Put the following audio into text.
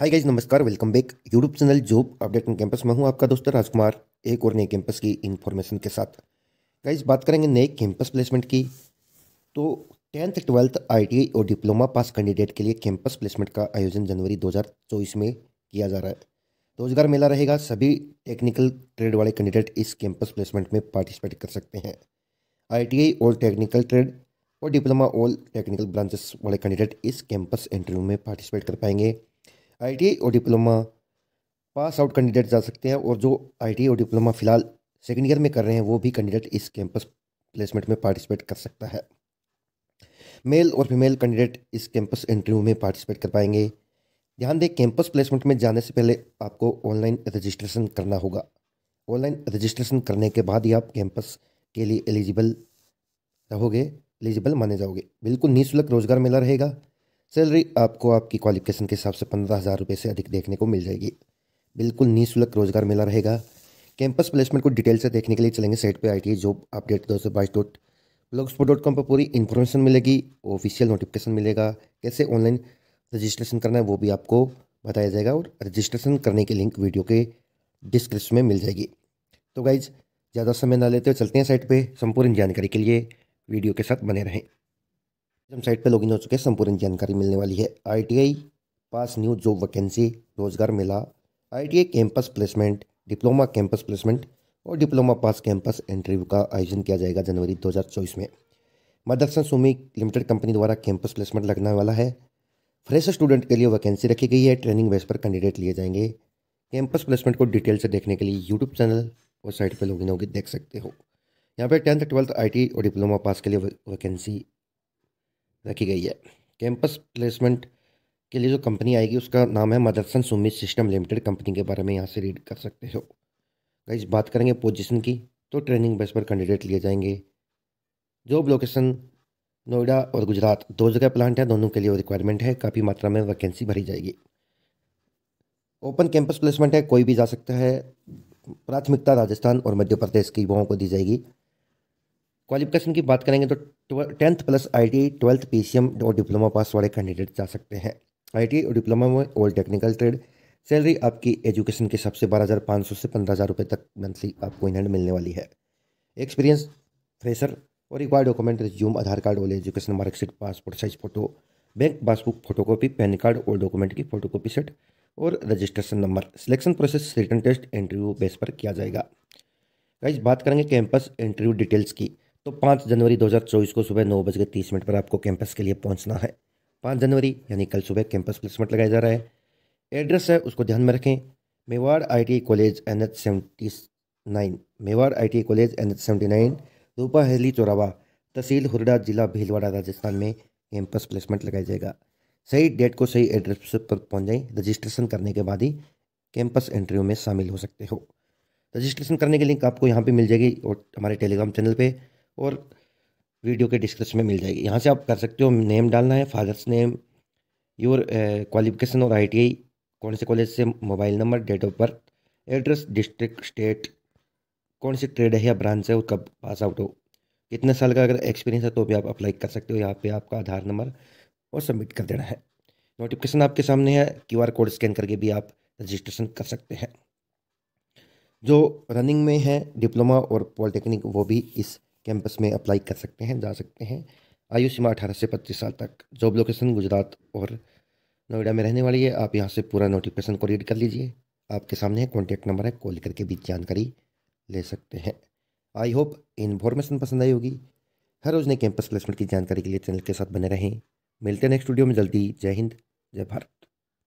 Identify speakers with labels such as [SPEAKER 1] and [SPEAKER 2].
[SPEAKER 1] हाय guys नमस्कार welcome back YouTube channel job update and campus में हूं आपका दोस्त राजकुमार एक और नए कैंपस की इन्फॉर्मेशन के साथ गाइज बात करेंगे नए कैंपस प्लेसमेंट की तो टेंथ ट्वेल्थ आईटीआई और डिप्लोमा पास कैंडिडेट के लिए कैंपस प्लेसमेंट का आयोजन जनवरी दो में किया जा रहा है रोजगार मेला रहेगा सभी टेक्निकल ट्रेड वाले कैंडिडेट इस कैंपस प्लेसमेंट में पार्टिसिपेट कर सकते हैं आई और टेक्निकल ट्रेड और डिप्लोमा ऑल टेक्निकल ब्रांचेस वाले कैंडिडेट इस कैंपस इंटरव्यू में पार्टिसिपेट कर पाएंगे आई और डिप्लोमा पास आउट कैंडिडेट जा सकते हैं और जो आई और डिप्लोमा फ़िलहाल सेकेंड ईयर में कर रहे हैं वो भी कैंडिडेट इस कैंपस प्लेसमेंट में पार्टिसिपेट कर सकता है मेल और फीमेल कैंडिडेट इस कैंपस इंटरव्यू में पार्टिसिपेट कर पाएंगे ध्यान दें कैंपस प्लेसमेंट में जाने से पहले आपको ऑनलाइन रजिस्ट्रेशन करना होगा ऑनलाइन रजिस्ट्रेशन करने के बाद ही आप कैंपस के लिए एलिजिबल रहोगे एलिजिबल माने जाओगे बिल्कुल निःशुल्क रोज़गार मेला रहेगा सैलरी आपको आपकी क्वालिफिकेशन के हिसाब से पंद्रह हज़ार रुपये से अधिक देखने को मिल जाएगी बिल्कुल निःशुल्क रोजगार मेला रहेगा कैंपस प्लेसमेंट को डिटेल से देखने के लिए चलेंगे साइट पर आई जॉब अपडेट दो सौ बाईस डॉट स्पोर्ट डॉट कॉम पर पूरी इन्फॉर्मेशन मिलेगी ऑफिशियल नोटिफिकेशन मिलेगा कैसे ऑनलाइन रजिस्ट्रेशन करना है वो भी आपको बताया जाएगा और रजिस्ट्रेशन करने की लिंक वीडियो के डिस्क्रिप्शन में मिल जाएगी तो गाइज ज़्यादा समय ना लेते हुए चलते हैं साइट पर संपूर्ण जानकारी के लिए वीडियो के साथ बने रहें हम साइट पर लॉगिन हो चुके हैं संपूर्ण जानकारी मिलने वाली है ITI pass new job vacancy रोजगार मेला ITI campus placement diploma campus placement और डिप्लोमा पास कैंपस इंटरव्यू का आयोजन किया जाएगा जनवरी दो में मदरसन सुमी लिमिटेड कंपनी द्वारा कैंपस प्लेसमेंट लगने वाला है फ्रेश स्टूडेंट के लिए वैकेंसी रखी गई है ट्रेनिंग बेस पर कैंडिडेट लिए जाएंगे कैंपस प्लेसमेंट को डिटेल से देखने के लिए यूट्यूब चैनल और साइट पर लॉगिन होगी देख सकते हो यहाँ पर टेंथ ट्वेल्थ आई और डिप्लोमा पास के लिए वैकेंसी रखी गई है कैंपस प्लेसमेंट के लिए जो कंपनी आएगी उसका नाम है Motherson Sumi system limited company के बारे में यहाँ से रीड कर सकते हो गाइज बात करेंगे पोजीशन की तो ट्रेनिंग बेस पर कैंडिडेट लिए जाएंगे जॉब लोकेशन नोएडा और गुजरात दो जगह प्लांट है दोनों के लिए रिक्वायरमेंट है काफ़ी मात्रा में वैकेंसी भरी जाएगी ओपन कैंपस प्लेसमेंट है कोई भी जा सकता है प्राथमिकता राजस्थान और मध्य प्रदेश के युवाओं को दी जाएगी क्वालिफिकेशन की बात करेंगे तो tenth plus I T twelfth P C M और डिप्लोमा पास वाले कैंडिडेट जा सकते हैं आई और डिप्लोमा में और टेक्निकल ट्रेड सैलरी आपकी एजुकेशन के सबसे बारह हज़ार पाँच सौ से पंद्रह हज़ार रुपये तक मंथली आपको इनहैंड मिलने वाली है एक्सपीरियंस फ्रेशर और require document resume Aadhaar card all education marksheet passport size photo bank passbook photocopy PAN card और डॉक्यूमेंट की फोटोकॉपी सेट और registration number selection process written test interview base पर किया जाएगा गाइज बात करेंगे कैंपस इंटरव्यू डिटेल्स की तो पाँच जनवरी 2024 को सुबह नौ के तीस मिनट पर आपको कैंपस के लिए पहुंचना है पाँच जनवरी यानी कल सुबह कैंपस प्लेसमेंट लगाया जा रहा है एड्रेस है उसको ध्यान में रखें Mewar T college N H seventy nine Mewar I college N H seventy nine Rupaheli चौरावा तहसील हुरडा जिला भीलवाड़ा राजस्थान में कैंपस प्लेसमेंट लगाया जाएगा सही डेट को सही एड्रेस पर पहुँच जाएँ रजिस्ट्रेशन करने के बाद ही कैंपस इंटरव्यू में शामिल हो सकते हो रजिस्ट्रेशन करने के लिंक आपको यहाँ पर मिल जाएगी और हमारे टेलीग्राम चैनल पर और वीडियो के डिस्क्रिप्शन में मिल जाएगी यहाँ से आप कर सकते हो नेम डालना है फादर्स नेम योर क्वालिफिकेशन और आई कौन से कॉलेज से mobile number date of birth address district state कौन सी ट्रेड है या ब्रांच है और कब पास आउट हो कितने साल का अगर एक्सपीरियंस है तो भी आप अप्लाई कर सकते हो यहाँ पे आपका आधार नंबर और सबमिट कर देना है नोटिफिकेशन आपके सामने है क्यूआर कोड स्कैन करके भी आप रजिस्ट्रेशन कर सकते हैं जो रनिंग में है डिप्लोमा और पॉलिटेक्निक वो भी इस कैंपस में अप्लाई कर सकते हैं जा सकते हैं आयु सीमा अठारह से पच्चीस साल तक जॉब लोकेशन गुजरात और नोएडा में रहने वाली है आप यहाँ से पूरा नोटिफिकेशन को रीड कर लीजिए आपके सामने है कॉन्टैक्ट नंबर है कॉल करके भी जानकारी ले सकते हैं आई होप इन्फॉर्मेशन पसंद आई होगी हर रोज़ ने कैंपस प्लेसमेंट की जानकारी के लिए चैनल के साथ बने रहें मिलते हैं नेक्स्ट वीडियो में जल्दी जय हिंद जय भारत